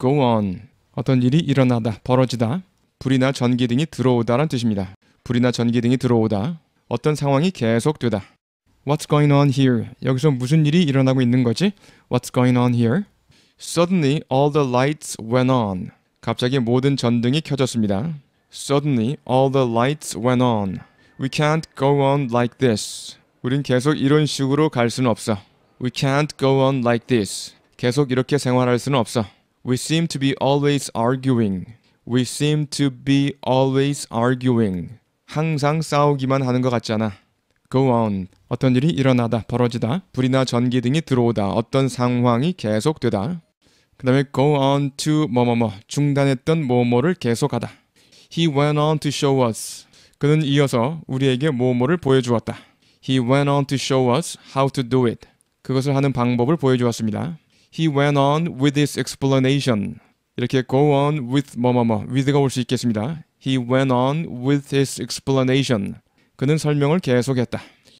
go on. 어떤 일이 일어나다, 벌어지다. 불이나 전기 등이 들어오다란 뜻입니다. 불이나 전기 등이 들어오다. 어떤 상황이 계속되다. What's going on here? 여기서 무슨 일이 일어나고 있는 거지? What's going on here? Suddenly all the lights went on. 갑자기 모든 전등이 켜졌습니다. Suddenly all the lights went on. We can't go on like this. 우린 계속 이런 식으로 갈 수는 없어. We can't go on like this. 계속 이렇게 생활할 수는 없어. We seem to be always arguing. We seem to be always arguing. 항상 싸우기만 하는 것 같잖아. Go on. 어떤 일이 일어나다, 벌어지다, 불이나 전기 등이 들어오다, 어떤 상황이 계속되다. 그 다음에 go on to 뭐뭐뭐, 중단했던 뭐뭐를 계속하다. He went on to show us. 그는 이어서 우리에게 뭐뭐를 보여주었다. He went on to show us how to do it. 그것을 하는 방법을 보여주었습니다. He went on with his explanation. 이렇게 go on with 뭐 뭐뭐 with가 올 수 있겠습니다. He went on with his explanation. 그는 설명을 계속했다.